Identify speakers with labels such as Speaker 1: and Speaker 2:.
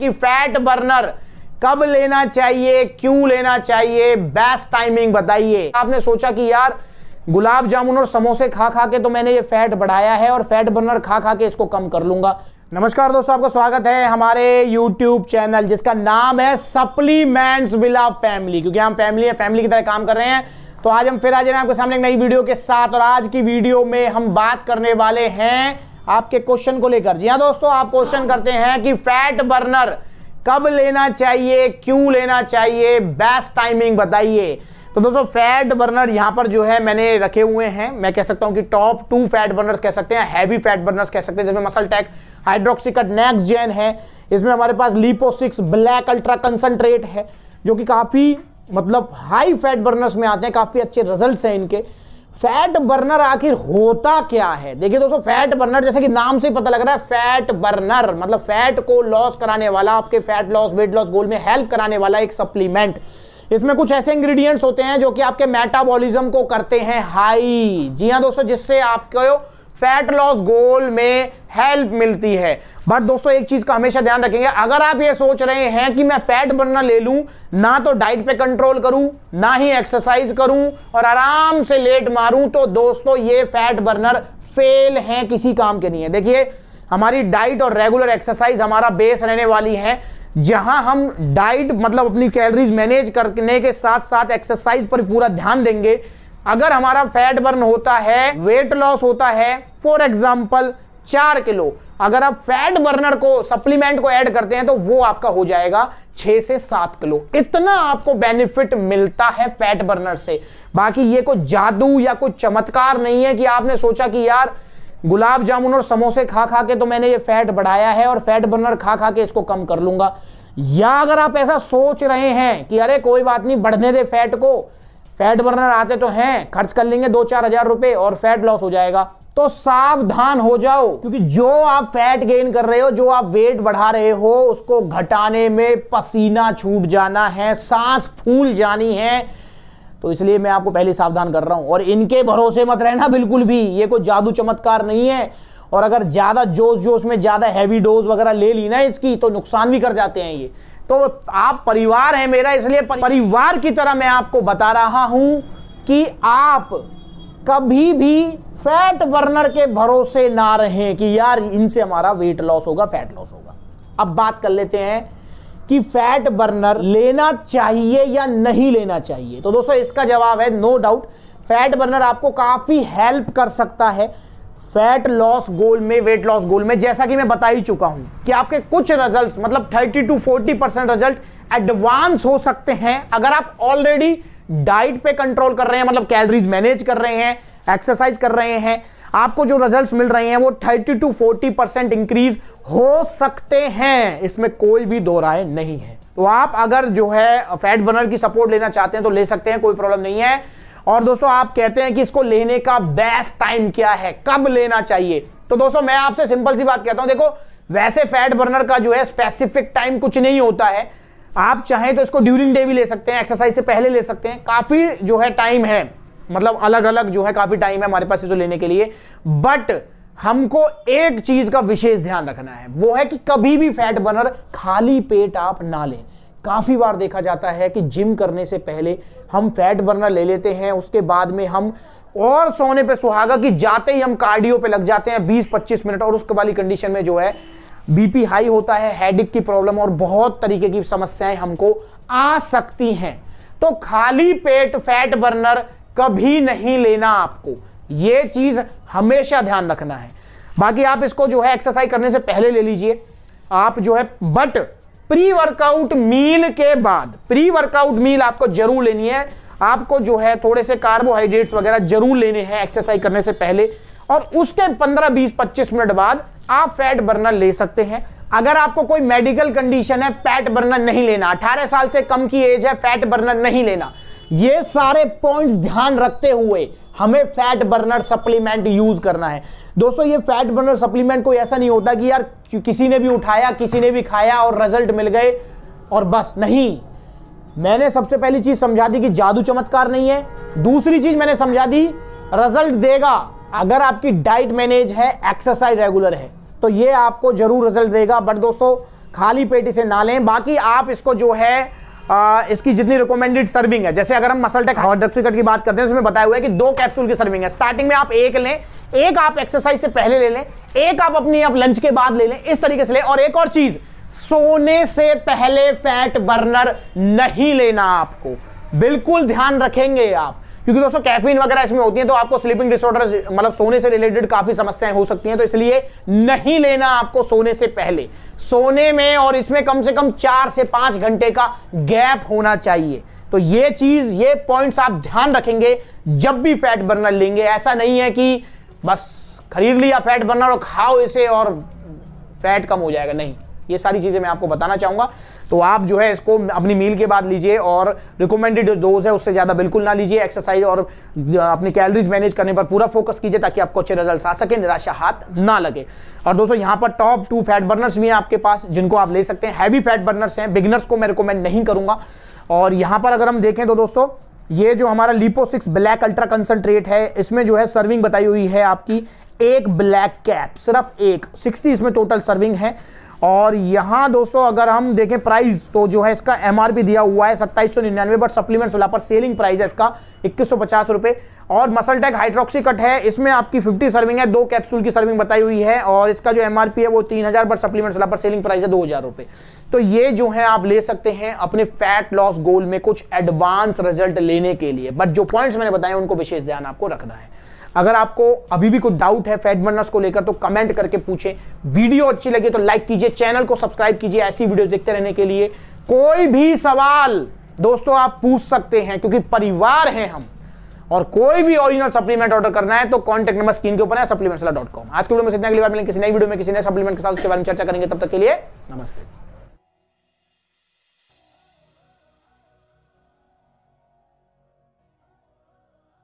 Speaker 1: कि fat burner कब लेना चाहिए क्यों लेना चाहिए बेस्ट टाइमिंग बताइए आपने सोचा कि यार गुलाब जामुन और समोसे खा खा के तो मैंने ये फैट बढ़ाया है और फैट बर्नर खा खा के इसको कम कर लूंगा नमस्कार दोस्तों आपका स्वागत है हमारे यूट्यूब चैनल जिसका नाम है सप्लीमेंट्स विला फैमिली क्योंकि हम फैमिली है फैमिली की तरह काम कर रहे हैं तो आज हम फिर आ जाए आपके सामने एक नई वीडियो के साथ और आज की वीडियो में हम बात करने वाले हैं आपके क्वेश्चन को लेकर जी हाँ दोस्तों आप क्वेश्चन करते हैं कि फैट बर्नर कब लेना चाहिए क्यों लेना चाहिए बेस्ट टाइमिंग बताइए तो दोस्तों फैट बर्नर यहां पर जो है मैंने रखे हुए हैं मैं कह सकता हूँ कि टॉप टू फैट बर्नर्स कह सकते हैं हैवी फैट बर्नर्स कह सकते हैं जिसमें मसल टैक हाइड्रोक्सिकट नेक्स जेन है इसमें हमारे पास लिपोसिक्स ब्लैक अल्ट्रा कंसनट्रेट है जो कि काफ़ी मतलब हाई फैट बर्नर्स में आते हैं काफ़ी अच्छे रिजल्ट हैं इनके फैट बर्नर आखिर होता क्या है देखिए दोस्तों फैट बर्नर जैसे कि नाम से पता लग रहा है फैट बर्नर मतलब फैट को लॉस कराने वाला आपके fat loss weight loss goal में हेल्प कराने वाला एक सप्लीमेंट इसमें कुछ ऐसे इंग्रेडिएंट्स होते हैं जो कि आपके मेटाबॉलिज्म को करते हैं हाई जी हाँ दोस्तों जिससे आपको फैट लॉस गोल में हेल्प मिलती है बट दोस्तों एक चीज का हमेशा ध्यान रखेंगे अगर आप ये सोच रहे हैं कि मैं फैट बनना ले लूं ना तो डाइट पे कंट्रोल करूं ना ही एक्सरसाइज करूं और आराम से लेट मारूं तो दोस्तों ये फैट बर्नर फेल हैं किसी काम के नहीं है देखिए हमारी डाइट और रेगुलर एक्सरसाइज हमारा बेस रहने वाली है जहां हम डाइट मतलब अपनी कैलोरीज मैनेज करने के साथ साथ एक्सरसाइज पर पूरा ध्यान देंगे अगर हमारा फैट बर्न होता है वेट लॉस होता है फॉर एग्जाम्पल चार किलो अगर आप फैट बर्नर को सप्लीमेंट को ऐड करते हैं तो वो आपका हो जाएगा छह से सात किलो इतना आपको बेनिफिट मिलता है फैट बर्नर से बाकी ये कोई जादू या कोई चमत्कार नहीं है कि आपने सोचा कि यार गुलाब जामुन और समोसे खा खा के तो मैंने ये फैट बढ़ाया है और फैट बर्नर खा खा के इसको कम कर लूंगा या अगर आप ऐसा सोच रहे हैं कि अरे कोई बात नहीं बढ़ने दे फैट को फैट बर्नर आते तो हैं खर्च कर लेंगे दो चार हजार रुपए और फैट लॉस हो जाएगा तो सावधान हो जाओ क्योंकि जो आप फैट गेन कर रहे हो जो आप वेट बढ़ा रहे हो उसको घटाने में पसीना छूट जाना है सांस फूल जानी है तो इसलिए मैं आपको पहले सावधान कर रहा हूं और इनके भरोसे मत रहना बिल्कुल भी ये कोई जादू चमत्कार नहीं है और अगर ज़्यादा जोश जोश में ज़्यादा हैवी डोज वगैरह ले ली ना इसकी तो नुकसान भी कर जाते हैं ये तो आप परिवार है मेरा इसलिए परिवार की तरह मैं आपको बता रहा हूं कि आप कभी भी फैट बर्नर के भरोसे ना रहें कि यार इनसे हमारा वेट लॉस होगा फैट लॉस होगा अब बात कर लेते हैं कि फैट बर्नर लेना चाहिए या नहीं लेना चाहिए तो दोस्तों इसका जवाब है नो डाउट फैट बर्नर आपको काफ़ी हेल्प कर सकता है फैट लॉस गोल में वेट लॉस गोल में जैसा कि मैं बता ही चुका हूं कि आपके कुछ रिजल्ट्स मतलब 30 टू 40 परसेंट रिजल्ट एडवांस हो सकते हैं अगर आप ऑलरेडी डाइट पे कंट्रोल कर रहे हैं मतलब कैलोरीज मैनेज कर रहे हैं एक्सरसाइज कर रहे हैं आपको जो रिजल्ट्स मिल रहे हैं वो 30 टू 40 परसेंट इंक्रीज हो सकते हैं इसमें कोई भी दो राय नहीं है तो आप अगर जो है फैट बर्नर की सपोर्ट लेना चाहते हैं तो ले सकते हैं कोई प्रॉब्लम नहीं है और दोस्तों आप कहते हैं कि इसको लेने का बेस्ट टाइम क्या है कब लेना चाहिए तो दोस्तों मैं आपसे सिंपल सी बात कहता हूं देखो वैसे फैट बर्नर का जो है स्पेसिफिक टाइम कुछ नहीं होता है आप चाहें तो इसको ड्यूरिंग डे भी ले सकते हैं एक्सरसाइज से पहले ले सकते हैं काफी जो है टाइम है मतलब अलग अलग जो है काफी टाइम है हमारे पास इसको लेने के लिए बट हमको एक चीज का विशेष ध्यान रखना है वो है कि कभी भी फैट बर्नर खाली पेट आप ना लें काफ़ी बार देखा जाता है कि जिम करने से पहले हम फैट बर्नर ले लेते हैं उसके बाद में हम और सोने पे सुहागा कि जाते ही हम कार्डियो पे लग जाते हैं 20-25 मिनट और उसके वाली कंडीशन में जो है बीपी हाई होता है हेडिक की प्रॉब्लम और बहुत तरीके की समस्याएं हमको आ सकती हैं तो खाली पेट फैट बर्नर कभी नहीं लेना आपको ये चीज़ हमेशा ध्यान रखना है बाकी आप इसको जो है एक्सरसाइज करने से पहले ले लीजिए आप जो है बट प्री वर्कआउट मील के बाद प्री वर्कआउट मील आपको जरूर लेनी है आपको जो है थोड़े से कार्बोहाइड्रेट्स वगैरह जरूर लेने हैं एक्सरसाइज करने से पहले और उसके 15 20 25 मिनट बाद आप फैट बर्नर ले सकते हैं अगर आपको कोई मेडिकल कंडीशन है फैट बर्नर नहीं लेना 18 साल से कम की एज है फैट बर्नर नहीं लेना ये सारे पॉइंट्स ध्यान रखते हुए हमें फैट बर्नर सप्लीमेंट यूज करना है दोस्तों ये फैट बर्नर सप्लीमेंट कोई ऐसा नहीं होता कि यार कि किसी ने भी उठाया किसी ने भी खाया और रिजल्ट मिल गए और बस नहीं मैंने सबसे पहली चीज समझा दी कि जादू चमत्कार नहीं है दूसरी चीज मैंने समझा दी रिजल्ट देगा अगर आपकी डाइट मैनेज है एक्सरसाइज रेगुलर है तो ये आपको जरूर रिजल्ट देगा बट दोस्तों खाली पेटी से ना लें बाकी आप इसको जो है आ, इसकी जितनी रिकमेंडेड सर्विंग है जैसे अगर हम मसल टेक हॉड्रक्सिकट की बात करते हैं उसमें बताया हुआ है कि दो कैप्सूल की सर्विंग है स्टार्टिंग में आप एक लें एक आप एक्सरसाइज से पहले ले लें एक आप अपनी आप लंच के बाद ले लें इस तरीके से ले और एक और चीज सोने से पहले फैट बर्नर नहीं लेना आपको बिल्कुल ध्यान रखेंगे आप क्योंकि दोस्तों कैफीन वगैरह इसमें होती है तो आपको स्लीपिंग डिसऑर्डर मतलब सोने से रिलेटेड काफी समस्याएं हो सकती हैं तो इसलिए नहीं लेना आपको सोने से पहले सोने में और इसमें कम से कम चार से पांच घंटे का गैप होना चाहिए तो ये चीज ये पॉइंट्स आप ध्यान रखेंगे जब भी फैट बर्नर लेंगे ऐसा नहीं है कि बस खरीद लिया फैट बर्नर और खाओ इसे और फैट कम हो जाएगा नहीं ये सारी चीजें मैं आपको बताना चाहूंगा तो आप जो है इसको अपनी मील के बाद लीजिए और रिकमेंडेड डोज है उससे ज़्यादा बिल्कुल ना लीजिए एक्सरसाइज और अपनी कैलरीज मैनेज करने पर पूरा फोकस कीजिए ताकि आपको अच्छे रिजल्ट आ सके निराशा हाथ ना लगे और दोस्तों यहाँ पर टॉप टू फैट बर्नर्स भी हैं आपके पास जिनको आप ले सकते हैं हैवी फैट बर्नर्स हैं बिगनर्स को मैं रिकमेंड नहीं करूँगा और यहाँ पर अगर हम देखें तो दोस्तों ये जो हमारा Lipo six black ultra concentrate है इसमें जो है सर्विंग बताई हुई है आपकी एक ब्लैक कैप सिर्फ एक 60 इसमें टोटल सर्विंग है और यहाँ दोस्तों अगर हम देखें प्राइस तो जो है इसका एमआरपी दिया हुआ है सत्ताईस सौ निन्यानवे बट सप्लीमेंट वाला पर सेलिंग प्राइस है इसका इक्कीस सौ पचास रुपये और मसल टैग हाइड्रोक्सी कट है इसमें आपकी 50 सर्विंग है दो कैप्सूल की सर्विंग बताई हुई है और इसका जो एमआरपी है वो हजार बट सप्लीमेंट वाला पर सेलिंग प्राइस है दो हज़ार रुपए तो ये जो है आप ले सकते हैं अपने फैट लॉस गोल में कुछ एडवांस रिजल्ट लेने के लिए बट जो पॉइंट्स मैंने बताए उनको विशेष ध्यान आपको रखना है अगर आपको अभी भी कुछ डाउट है फैट बर्नर्स को लेकर तो कमेंट करके पूछें वीडियो अच्छी लगी तो लाइक कीजिए चैनल को सब्सक्राइब कीजिए ऐसी वीडियो देखते रहने के लिए कोई भी सवाल दोस्तों आप पूछ सकते हैं क्योंकि परिवार हैं हम और कोई भी ओरिजिनल सप्लीमेंट ऑर्डर करना है तो कॉन्टेक्ट नंबर स्क्रीन के ऊपर है सप्लीमेंट्स डॉट कॉम आज के वीडियो में इतना अगली बार मिलेंगे किसी नई वीडियो में किसी नए सप्लीमेंट के साथ उसके बारे में चर्चा करेंगे तब तक के लिए नमस्ते